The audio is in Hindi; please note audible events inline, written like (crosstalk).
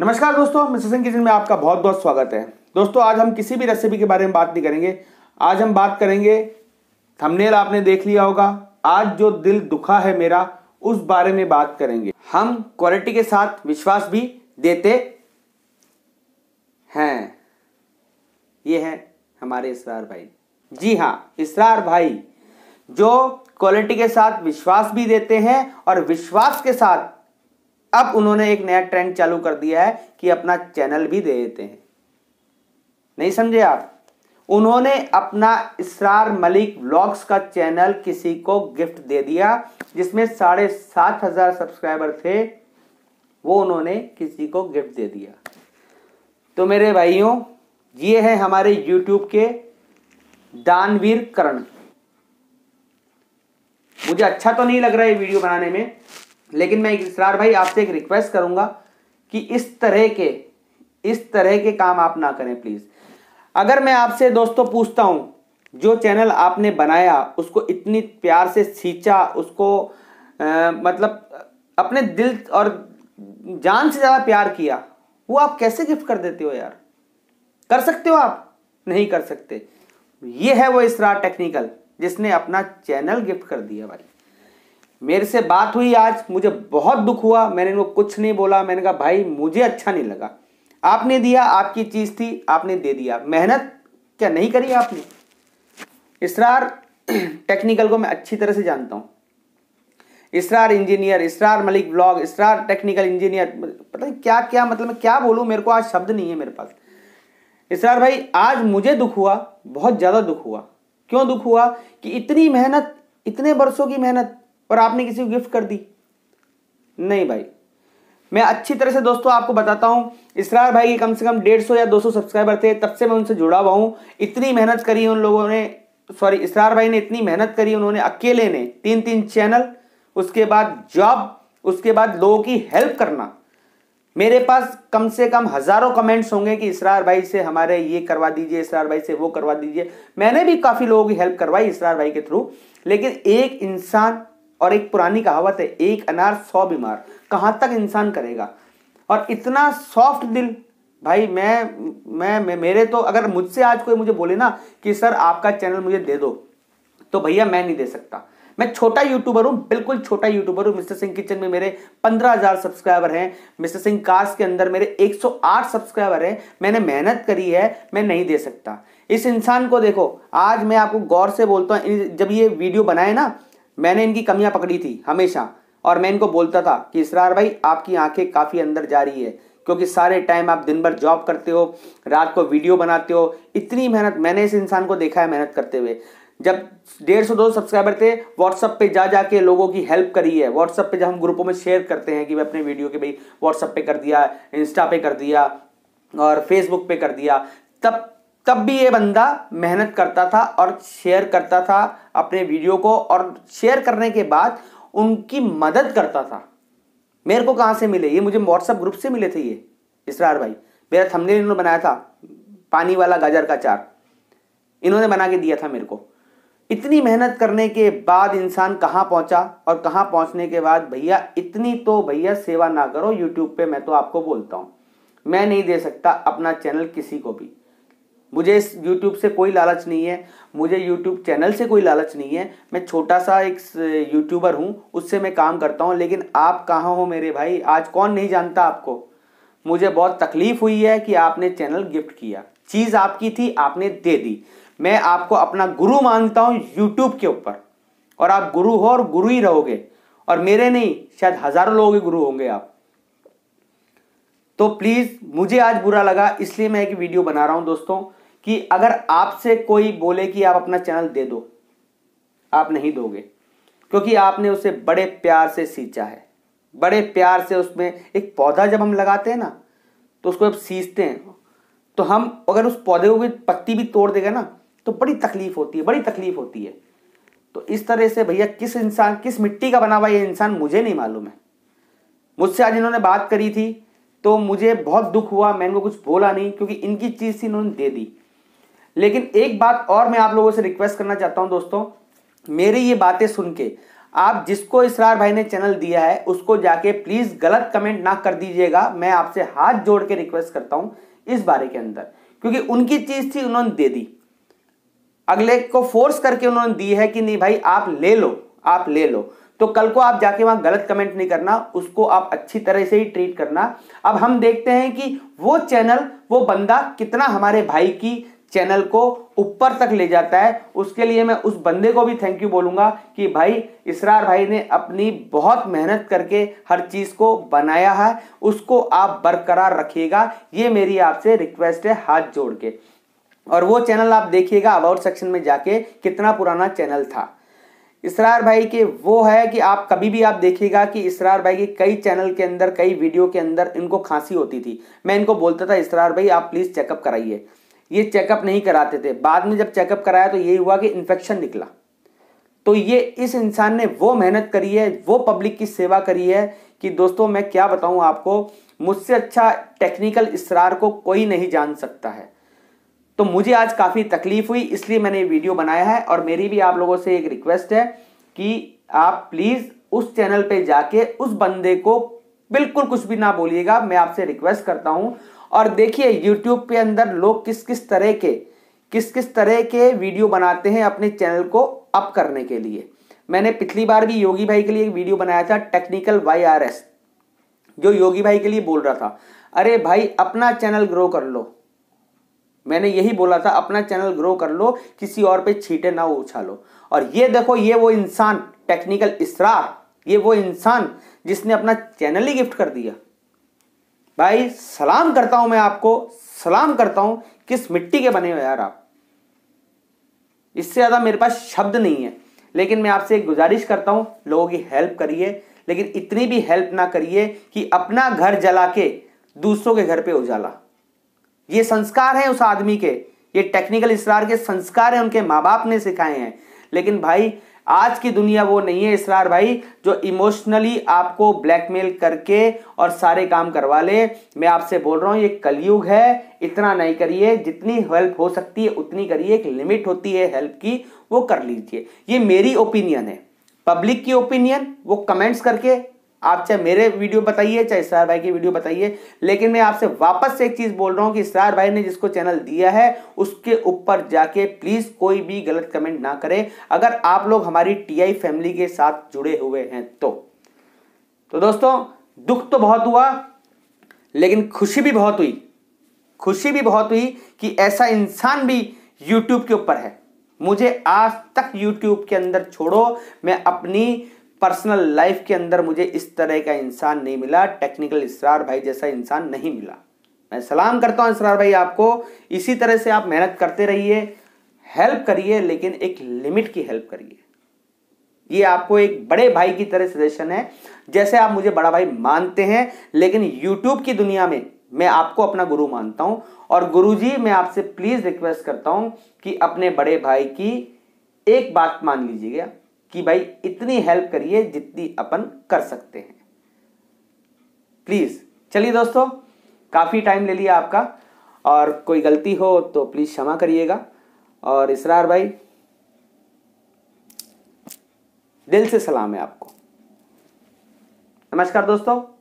नमस्कार दोस्तों मिस्टर सिंह किचन में आपका बहुत बहुत स्वागत है दोस्तों आज हम किसी भी रेसिपी के बारे में बात नहीं करेंगे आज हम बात करेंगे थंबनेल आपने देख लिया होगा आज जो दिल दुखा है मेरा उस बारे में बात करेंगे हम क्वालिटी के साथ विश्वास भी देते हैं ये है हमारे इसरार भाई जी हाँ इसरार भाई जो क्वालिटी के साथ विश्वास भी देते हैं और विश्वास के साथ अब उन्होंने एक नया ट्रेंड चालू कर दिया है कि अपना चैनल भी दे देते हैं नहीं समझे आप उन्होंने अपना इसरार मलिक ब्लॉग्स का चैनल किसी को गिफ्ट दे दिया जिसमें साढ़े सात हजार सब्सक्राइबर थे वो उन्होंने किसी को गिफ्ट दे दिया तो मेरे भाइयों ये है हमारे यूट्यूब के दानवीर करण मुझे अच्छा तो नहीं लग रहा है वीडियो बनाने में लेकिन मैं इसरार भाई आपसे एक रिक्वेस्ट करूंगा कि इस तरह के इस तरह के काम आप ना करें प्लीज अगर मैं आपसे दोस्तों पूछता हूं जो चैनल आपने बनाया उसको इतनी प्यार से सींचा उसको आ, मतलब अपने दिल और जान से ज़्यादा प्यार किया वो आप कैसे गिफ्ट कर देते हो यार कर सकते हो आप नहीं कर सकते ये है वो इसरार टेक्निकल जिसने अपना चैनल गिफ्ट कर दिया भाई मेरे से बात हुई आज मुझे बहुत दुख हुआ मैंने इनको कुछ नहीं बोला मैंने कहा भाई मुझे अच्छा नहीं लगा आपने दिया आपकी चीज़ थी आपने दे दिया मेहनत क्या नहीं करी आपने इसरार टेक्निकल (clears throat) को मैं अच्छी तरह से जानता हूँ Israr engineer Israr Malik blog Israr technical engineer पता नहीं क्या क्या मतलब मैं क्या बोलूँ मेरे को आज शब्द नहीं है मेरे पास इसरार भाई आज मुझे दुख हुआ बहुत ज़्यादा दुख हुआ क्यों दुख हुआ कि इतनी मेहनत इतने बरसों की मेहनत और आपने किसी को गिफ्ट कर दी नहीं भाई मैं अच्छी तरह से दोस्तों आपको बताता हूँ इसरार भाई के कम से कम डेढ़ सौ या दो सौ सब्सक्राइबर थे तब से मैं उनसे जुड़ा हुआ हूँ इतनी मेहनत करी उन लोगों ने सॉरी इसरार भाई ने इतनी मेहनत करी उन्होंने अकेले ने तीन तीन चैनल उसके बाद जॉब उसके बाद लोगों की हेल्प करना मेरे पास कम से कम हज़ारों कमेंट्स होंगे कि इसरार भाई से हमारे ये करवा दीजिए इसरार भाई से वो करवा दीजिए मैंने भी काफ़ी लोगों की हेल्प करवाई इसरार भाई के थ्रू लेकिन एक इंसान और एक पुरानी कहावत है एक अनार सौ बीमार कहाँ तक इंसान करेगा और इतना सॉफ्ट दिल भाई मैं मैं, मैं मेरे तो अगर मुझसे आज कोई मुझे बोले ना कि सर आपका चैनल मुझे दे दो तो भैया मैं नहीं दे सकता मैं छोटा यूट्यूबर हूँ बिल्कुल छोटा यूट्यूबर हूँ मिस्टर सिंह किचन में मेरे 15,000 सब्सक्राइबर हैं मिस्टर सिंह कार्स के अंदर मेरे 108 सब्सक्राइबर हैं मैंने मेहनत करी है मैं नहीं दे सकता इस इंसान को देखो आज मैं आपको गौर से बोलता हूँ जब ये वीडियो बनाए ना मैंने इनकी कमियां पकड़ी थी हमेशा और मैं इनको बोलता था कि इसरार भाई आपकी आंखें काफ़ी अंदर जा रही है क्योंकि सारे टाइम आप दिन भर जॉब करते हो रात को वीडियो बनाते हो इतनी मेहनत मैंने इस इंसान को देखा है मेहनत करते हुए जब डेढ़ सौ दो सब्सक्राइबर थे व्हाट्सअप पे जा जा के लोगों की हेल्प करी है व्हाट्सअप पे जब हम ग्रुपों में शेयर करते हैं कि मैं अपने वीडियो के भाई व्हाट्सअप पे कर दिया इंस्टा पे कर दिया और फेसबुक पे कर दिया तब तब भी ये बंदा मेहनत करता था और शेयर करता था अपने वीडियो को और शेयर करने के बाद उनकी मदद करता था मेरे को कहाँ से मिले ये मुझे व्हाट्सएप ग्रुप से मिले थे ये इसरार भाई मेरा थंबनेल इन्होंने बनाया था पानी वाला गाजर का चार इन्होंने बना के दिया था मेरे को इतनी मेहनत करने के बाद इंसान कहाँ पहुँचा और कहाँ पहुँचने के बाद भैया इतनी तो भैया सेवा ना करो यूट्यूब पर मैं तो आपको बोलता हूँ मैं नहीं दे सकता अपना चैनल किसी को भी मुझे इस यूट्यूब से कोई लालच नहीं है मुझे यूट्यूब चैनल से कोई लालच नहीं है मैं छोटा सा एक यूट्यूबर हूँ उससे मैं काम करता हूँ लेकिन आप कहाँ हो मेरे भाई आज कौन नहीं जानता आपको मुझे बहुत तकलीफ हुई है कि आपने चैनल गिफ्ट किया चीज़ आपकी थी आपने दे दी मैं आपको अपना गुरु मानता हूँ यूट्यूब के ऊपर और आप गुरु हो और गुरु ही रहोगे और मेरे नहीं शायद हज़ारों लोगों के गुरु होंगे आप तो प्लीज़ मुझे आज बुरा लगा इसलिए मैं एक वीडियो बना रहा हूं दोस्तों कि अगर आपसे कोई बोले कि आप अपना चैनल दे दो आप नहीं दोगे क्योंकि आपने उसे बड़े प्यार से सींचा है बड़े प्यार से उसमें एक पौधा जब हम लगाते हैं ना तो उसको जब सींचते हैं तो हम अगर उस पौधे को भी पत्ती भी तोड़ देगा ना तो बड़ी तकलीफ होती है बड़ी तकलीफ होती है तो इस तरह से भैया किस इंसान किस मिट्टी का बना हुआ ये इंसान मुझे नहीं मालूम है मुझसे आज इन्होंने बात करी थी तो मुझे बहुत दुख हुआ मैंने कुछ बोला नहीं क्योंकि इनकी चीज़ थी इन्होंने दे दी लेकिन एक बात और मैं आप लोगों से रिक्वेस्ट करना चाहता हूं दोस्तों मेरी ये बातें सुन के आप जिसको इसरार भाई ने चैनल दिया है उसको जाके प्लीज़ गलत कमेंट ना कर दीजिएगा मैं आपसे हाथ जोड़ के रिक्वेस्ट करता हूं इस बारे के अंदर क्योंकि उनकी चीज़ थी उन्होंने दे दी अगले को फोर्स करके उन्होंने दी है कि नहीं भाई आप ले लो आप ले लो तो कल को आप जाके वहां गलत कमेंट नहीं करना उसको आप अच्छी तरह से ही ट्रीट करना अब हम देखते हैं कि वो चैनल वो बंदा कितना हमारे भाई की चैनल को ऊपर तक ले जाता है उसके लिए मैं उस बंदे को भी थैंक यू बोलूंगा कि भाई इसरार भाई ने अपनी बहुत मेहनत करके हर चीज़ को बनाया है उसको आप बरकरार रखिएगा ये मेरी आपसे रिक्वेस्ट है हाथ जोड़ के और वो चैनल आप देखिएगा अबाउट सेक्शन में जाके कितना पुराना चैनल था इसरार भाई के वो है कि आप कभी भी आप देखिएगा कि इसरार भाई के कई चैनल के अंदर कई वीडियो के अंदर इनको खांसी होती थी मैं इनको बोलता था इसरार भाई आप प्लीज़ चेकअप कराइए ये चेकअप नहीं कराते थे बाद में जब चेकअप कराया तो यही हुआ कि इन्फेक्शन निकला तो ये इस इंसान ने वो मेहनत करी है वो पब्लिक की सेवा करी है कि दोस्तों मैं क्या बताऊं आपको मुझसे अच्छा टेक्निकल इसरार को कोई नहीं जान सकता है तो मुझे आज काफ़ी तकलीफ हुई इसलिए मैंने ये वीडियो बनाया है और मेरी भी आप लोगों से एक रिक्वेस्ट है कि आप प्लीज़ उस चैनल पे जाके उस बंदे को बिल्कुल कुछ भी ना बोलिएगा मैं आपसे रिक्वेस्ट करता हूँ और देखिए यूट्यूब पे अंदर लोग किस किस तरह के किस किस तरह के वीडियो बनाते हैं अपने चैनल को अप करने के लिए मैंने पिछली बार भी योगी भाई के लिए एक वीडियो बनाया था टेक्निकल वाई आर एस जो योगी भाई के लिए बोल रहा था अरे भाई अपना चैनल ग्रो कर लो मैंने यही बोला था अपना चैनल ग्रो कर लो किसी और पे छीटे ना उछालो और ये देखो ये वो इंसान टेक्निकल इसरार ये वो इंसान जिसने अपना चैनल ही गिफ्ट कर दिया भाई सलाम करता हूं मैं आपको सलाम करता हूं किस मिट्टी के बने हो यार आप इससे ज़्यादा मेरे पास शब्द नहीं है लेकिन मैं आपसे एक गुजारिश करता हूं लोगों की हेल्प करिए लेकिन इतनी भी हेल्प ना करिए कि अपना घर जला के दूसरों के घर पे उजाला ये संस्कार है उस आदमी के ये टेक्निकल इसरार के संस्कार है उनके माँ बाप ने सिखाए हैं लेकिन भाई आज की दुनिया वो नहीं है इसरार भाई जो इमोशनली आपको ब्लैकमेल करके और सारे काम करवा ले मैं आपसे बोल रहा हूँ ये कलयुग है इतना नहीं करिए जितनी हेल्प हो सकती है उतनी करिए एक लिमिट होती है हेल्प की वो कर लीजिए ये मेरी ओपिनियन है पब्लिक की ओपिनियन वो कमेंट्स करके आप चाहे मेरे वीडियो बताइए चाहे इसरार भाई की वीडियो बताइए लेकिन मैं आपसे वापस से एक चीज़ बोल रहा हूँ कि इसरार भाई ने जिसको चैनल दिया है उसके ऊपर जाके प्लीज़ कोई भी गलत कमेंट ना करें अगर आप लोग हमारी टीआई फैमिली के साथ जुड़े हुए हैं तो तो दोस्तों दुख तो बहुत हुआ लेकिन खुशी भी बहुत हुई खुशी भी बहुत हुई कि ऐसा इंसान भी यूट्यूब के ऊपर है मुझे आज तक यूट्यूब के अंदर छोड़ो मैं अपनी पर्सनल लाइफ के अंदर मुझे इस तरह का इंसान नहीं मिला टेक्निकल इसरार भाई जैसा इंसान नहीं मिला मैं सलाम करता हूं इसरार भाई आपको इसी तरह से आप मेहनत करते रहिए हेल्प करिए लेकिन एक लिमिट की हेल्प करिए ये आपको एक बड़े भाई की तरह सजेशन है जैसे आप मुझे बड़ा भाई मानते हैं लेकिन यूट्यूब की दुनिया में मैं आपको अपना गुरु मानता हूं और जी मैं आपसे प्लीज रिक्वेस्ट करता हूं कि अपने बड़े भाई की एक बात मान लीजिएगा कि भाई इतनी हेल्प करिए जितनी अपन कर सकते हैं प्लीज़ चलिए दोस्तों काफ़ी टाइम ले लिया आपका और कोई गलती हो तो प्लीज़ क्षमा करिएगा और इसरार भाई दिल से सलाम है आपको नमस्कार दोस्तों